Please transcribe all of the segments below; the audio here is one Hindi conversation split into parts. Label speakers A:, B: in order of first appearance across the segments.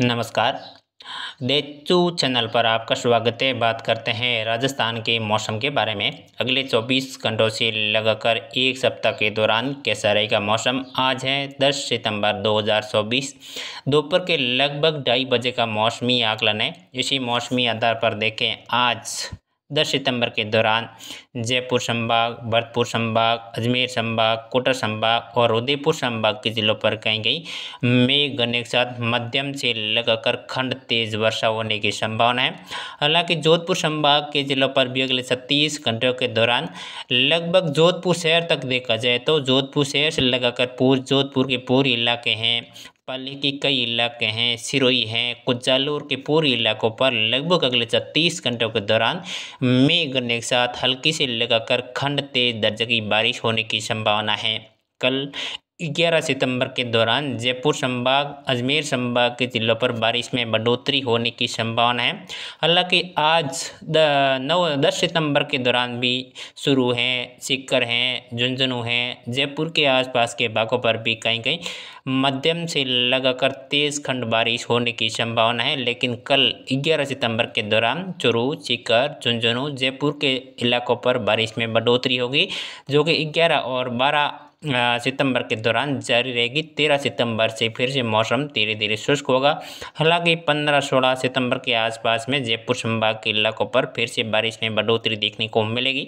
A: नमस्कार देचू चैनल पर आपका स्वागत है बात करते हैं राजस्थान के मौसम के बारे में अगले 24 घंटों से लगाकर एक सप्ताह के दौरान कैसा रहेगा मौसम आज है 10 सितंबर 2024 दोपहर के लगभग ढाई बजे का मौसमी आकलन है इसी मौसमी आधार पर देखें आज दस सितंबर के दौरान जयपुर संभाग भरतपुर संभाग अजमेर संभाग कोटा संभाग और उदयपुर संभाग के जिलों पर कहीं गई मेघ गन्ने के साथ मध्यम से लगाकर खंड तेज वर्षा होने की संभावना है हालांकि जोधपुर संभाग के जिलों पर भी अगले छत्तीस घंटों के दौरान लगभग जोधपुर शहर तक देखा जाए तो जोधपुर शहर से लगाकर पूर्व जोधपुर के पूर्व इलाके हैं पल्ले के कई इलाके हैं सिरोई हैं कुचालूर के पूरे इलाकों पर लगभग अगले छत्तीस घंटों के दौरान मेघ गिरने के साथ हल्की से लगाकर खंड तेज दर्जे की बारिश होने की संभावना है कल ग्यारह सितंबर के दौरान जयपुर संभाग अजमेर संभाग के ज़िलों पर बारिश में बढ़ोतरी होने की संभावना है हालांकि आज द नौ दस सितंबर के दौरान भी शुरू हैं सीकर हैं झुंझुनू हैं जयपुर के आसपास के भागों पर भी कहीं कहीं मध्यम से लगाकर तेज़ खंड बारिश होने की संभावना है लेकिन कल 11 सितंबर के दौरान चुरू सीकर झुंझुनू जयपुर के इलाकों पर बारिश में बढ़ोतरी होगी जो कि 11 और बारह सितंबर के दौरान जारी रहेगी तेरह सितंबर से फिर से मौसम धीरे धीरे शुष्क होगा हालांकि पंद्रह सोलह सितंबर के आसपास में जयपुर संभाग के इलाकों पर फिर से बारिश में बढ़ोतरी देखने को मिलेगी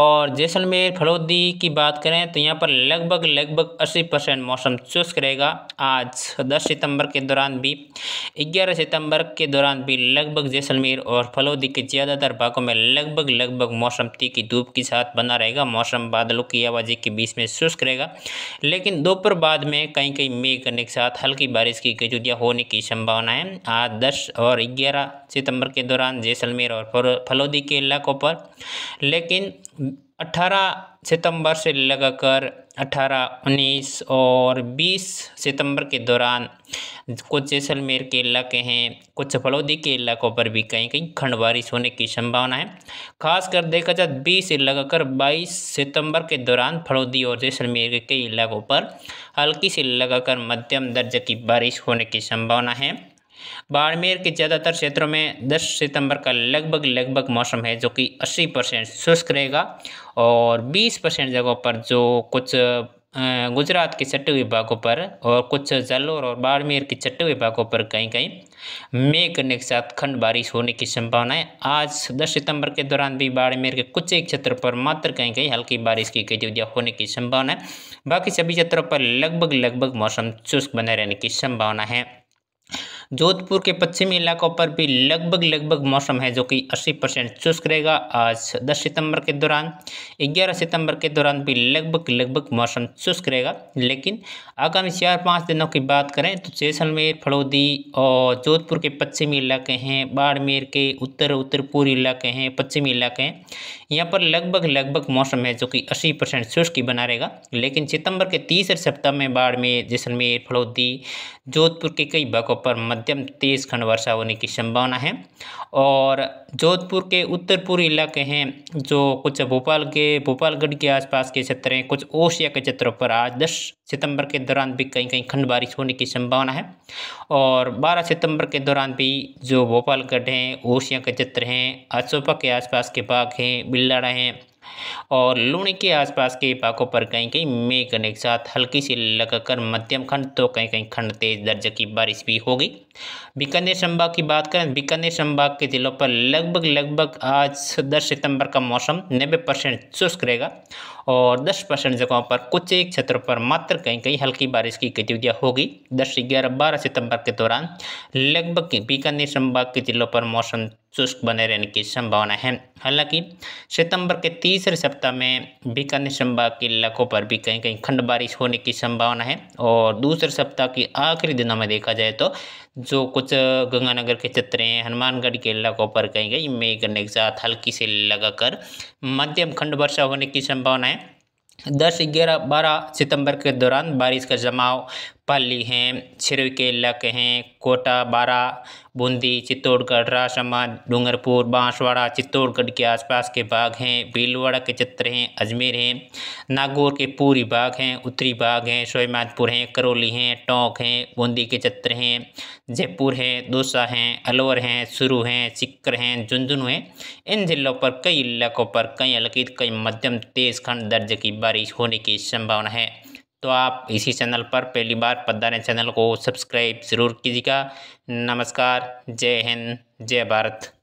A: और जैसलमेर फलोदी की बात करें तो यहाँ पर लगभग लगभग 80 परसेंट मौसम शुष्क रहेगा आज 10 सितंबर के दौरान भी 11 सितंबर के दौरान भी लगभग जैसलमेर और फलोदी के ज़्यादातर भागों में लगभग लगभग मौसम तीखी धूप के साथ बना रहेगा मौसम बादलों की आवाज़ी के बीच में शुष्क रहेगा लेकिन दोपहर बाद में कहीं कहीं मेघ करने के साथ हल्की बारिश की गजुदिया होने की संभावना है आज दस और ग्यारह सितंबर के दौरान जैसलमेर और फलोदी के इलाकों पर लेकिन दिन 18 सितंबर से लगाकर 18, 19 और 20 सितंबर के दौरान कुछ जैसलमेर के इलाके हैं कुछ फलौदी के इलाकों पर भी कहीं कहीं खंड बारिश होने की संभावना है खासकर देखा जाए तो बीस से लगाकर बाईस सितंबर के दौरान फलौदी और जैसलमेर के कई इलाकों पर हल्की से लगाकर मध्यम दर्जे की बारिश होने की संभावना है बाड़मेर के ज़्यादातर क्षेत्रों में 10 सितंबर का लगभग लगभग मौसम है जो कि 80 परसेंट शुष्क रहेगा और 20 परसेंट जगहों पर जो कुछ गुजरात के चट्टे विभागों पर और कुछ जलोर और बाड़मेर के चट्टे विभागों पर कहीं कहीं मेघ करने के साथ खंड बारिश होने की संभावना है आज 10 सितंबर के दौरान भी बाड़मेर के कुछ एक क्षेत्र पर मात्र कहीं कहीं हल्की बारिश की गतिविधियाँ होने की संभावना है बाकी सभी क्षेत्रों पर लगभग लगभग मौसम शुष्क बने रहने की संभावना है जोधपुर के पश्चिमी इलाकों पर भी लगभग लगभग मौसम है जो कि 80 परसेंट शुष्क रहेगा आज 10 सितंबर के दौरान 11 सितंबर के दौरान भी लगभग लगभग मौसम शुष्क रहेगा लेकिन आगामी चार पाँच दिनों की बात करें तो जैसलमेर फड़ौदी और जोधपुर के पश्चिमी इलाके हैं बाड़मेर के उत्तर उत्तर पूर्वी इलाके हैं पश्चिमी इलाके हैं यहाँ पर लगभग लगभग मौसम है जो कि अस्सी परसेंट शुष्क बना रहेगा लेकिन सितंबर के तीसरे सप्ताह में बाड़मेर जैसलमेर फड़ौदी जोधपुर के कई भागों पर मध्यम तेज़ खंड वर्षा होने की संभावना है और जोधपुर के उत्तर पूर्वी इलाके हैं जो कुछ भोपाल के भोपालगढ़ के आसपास के क्षेत्र हैं कुछ ओशिया के क्षेत्रों पर आज दस सितंबर के दौरान भी कहीं कहीं खंड बारिश होने की संभावना है और 12 सितंबर के दौरान भी जो भोपालगढ़ हैं ओशिया के क्षेत्र हैं अशोपा के आसपास के भाग हैं बिल्लाड़ा हैं और लूणी के आसपास के भागों पर कहीं कहीं मेघ करने के साथ हल्की सी लगकर मध्यम खंड तो कहीं कहीं खंड तेज दर्जे की बारिश भी होगी बीकानेर संभाग की बात करें बीकानेर संभाग के जिलों पर लगभग लगभग आज दस सितंबर का मौसम नब्बे परसेंट शुष्क रहेगा और 10 परसेंट जगहों पर कुछ एक क्षेत्रों पर मात्र कहीं कहीं हल्की बारिश की गतिविधियाँ होगी 10 ग्यारह बारह सितंबर के दौरान लगभग बीकानेर संभाग के जिलों पर मौसम शुष्क बने रहने की संभावना है हालांकि सितंबर के तीसरे सप्ताह में बीकानेर संभाग के इलाकों पर भी कहीं कहीं खंड बारिश होने की संभावना है और दूसरे सप्ताह के आखिरी दिनों में देखा जाए तो जो कुछ गंगानगर के चित्रे हैं हनुमानगढ़ के इलाकों पर कहीं कहीं मेघ के साथ हल्की से लगाकर मध्यम खंड वर्षा होने की संभावना है दस ग्यारह बारह सितंबर के दौरान बारिश का जमाव पाली हैं छिरके के इलाके हैं कोटा बारा बूंदी चित्तौड़गढ़ राजसमंद डूंगरपुर बांसवाड़ा चित्तौड़गढ़ के आसपास के भाग हैं भीलवाड़ा के चित्र हैं अजमेर हैं नागौर के पूरी भाग हैं उत्तरी भाग हैं सोयमाधपुर हैं करौली हैं टोंक हैं बूंदी के चित्र हैं जयपुर हैं दोसा हैं अलवर हैं सुरू हैं सिक्कर हैं झुंझुनू हैं इन जिलों पर कई इलाकों पर कई अलकित कई मध्यम तेज खंड दर्ज की बारिश होने की संभावना है तो आप इसी चैनल पर पहली बार पद्दाने चैनल को सब्सक्राइब ज़रूर कीजिएगा नमस्कार जय हिंद जय भारत